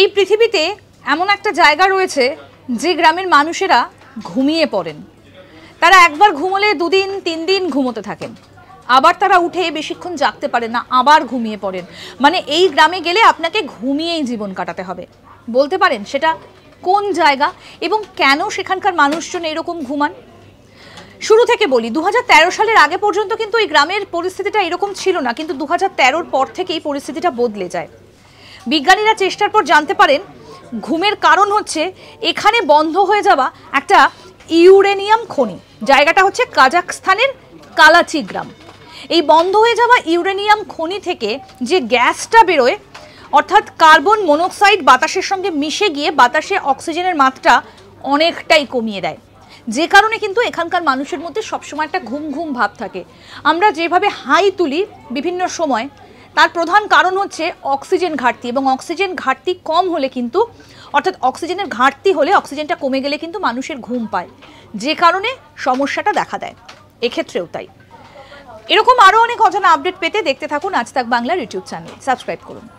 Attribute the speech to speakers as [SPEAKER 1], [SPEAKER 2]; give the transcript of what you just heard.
[SPEAKER 1] এই পৃথিবীতে এমন একটা জায়গা রয়েছে যে গ্রামের মানুষেরা ঘুমিয়ে পড়েন তারা একবার ঘুমোলে দুদিন তিন দিন ঘুমোতে থাকেন আবার তারা উঠে বেশিক্ষণ জাগতে পারেন না আবার ঘুমিয়ে পড়েন মানে এই গ্রামে গেলে আপনাকে ঘুমিয়েই জীবন কাটাতে হবে বলতে পারেন সেটা কোন জায়গা এবং কেন সেখানকার মানুষজন এরকম ঘুমান শুরু থেকে বলি দু সালের আগে পর্যন্ত কিন্তু এই গ্রামের পরিস্থিতিটা এরকম ছিল না কিন্তু দু হাজার পর থেকে এই পরিস্থিতিটা বদলে যায় বিজ্ঞানীরা চেষ্টার পর জানতে পারেন ঘুমের কারণ হচ্ছে এখানে বন্ধ হয়ে যাওয়া একটা ইউরেনিয়াম খনি জায়গাটা হচ্ছে কাজাকস্থানের কালাচি গ্রাম এই বন্ধ হয়ে যাওয়া ইউরেনিয়াম খনি থেকে যে গ্যাসটা বেরোয় অর্থাৎ কার্বন মনোক্সাইড বাতাসের সঙ্গে মিশে গিয়ে বাতাসে অক্সিজেনের মাত্রা অনেকটাই কমিয়ে দেয় যে কারণে কিন্তু এখানকার মানুষের মধ্যে সবসময় একটা ঘুম ঘুম ভাব থাকে আমরা যেভাবে হাই তুলি বিভিন্ন সময় তার প্রধান কারণ হচ্ছে অক্সিজেন ঘাটতি এবং অক্সিজেন ঘাটতি কম হলে কিন্তু অর্থাৎ অক্সিজেনের ঘাটতি হলে অক্সিজেনটা কমে গেলে কিন্তু মানুষের ঘুম পায় যে কারণে সমস্যাটা দেখা দেয় এক্ষেত্রেও তাই এরকম আরও অনেক অজানা আপডেট পেতে দেখতে থাকুন আজ তাক বাংলার ইউটিউব চ্যানেল সাবস্ক্রাইব করুন